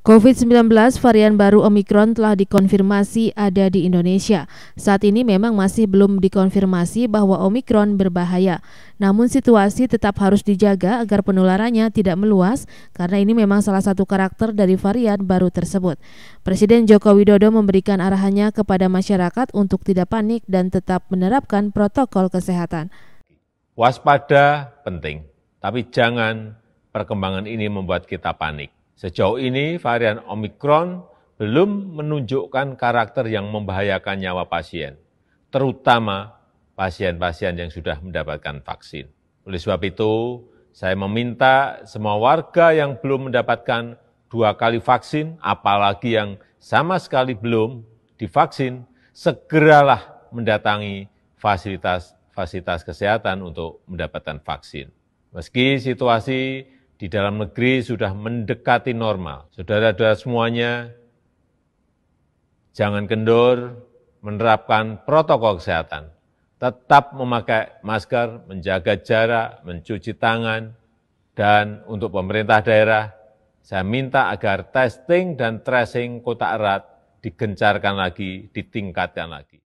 COVID-19 varian baru Omikron telah dikonfirmasi ada di Indonesia. Saat ini memang masih belum dikonfirmasi bahwa Omikron berbahaya. Namun situasi tetap harus dijaga agar penularannya tidak meluas karena ini memang salah satu karakter dari varian baru tersebut. Presiden Joko Widodo memberikan arahannya kepada masyarakat untuk tidak panik dan tetap menerapkan protokol kesehatan. Waspada penting, tapi jangan perkembangan ini membuat kita panik Sejauh ini varian Omikron belum menunjukkan karakter yang membahayakan nyawa pasien, terutama pasien-pasien yang sudah mendapatkan vaksin. Oleh sebab itu, saya meminta semua warga yang belum mendapatkan dua kali vaksin, apalagi yang sama sekali belum divaksin, segeralah mendatangi fasilitas fasilitas kesehatan untuk mendapatkan vaksin. Meski situasi di dalam negeri sudah mendekati normal. Saudara-saudara semuanya, jangan kendor, menerapkan protokol kesehatan. Tetap memakai masker, menjaga jarak, mencuci tangan, dan untuk pemerintah daerah, saya minta agar testing dan tracing kota erat digencarkan lagi, ditingkatkan lagi.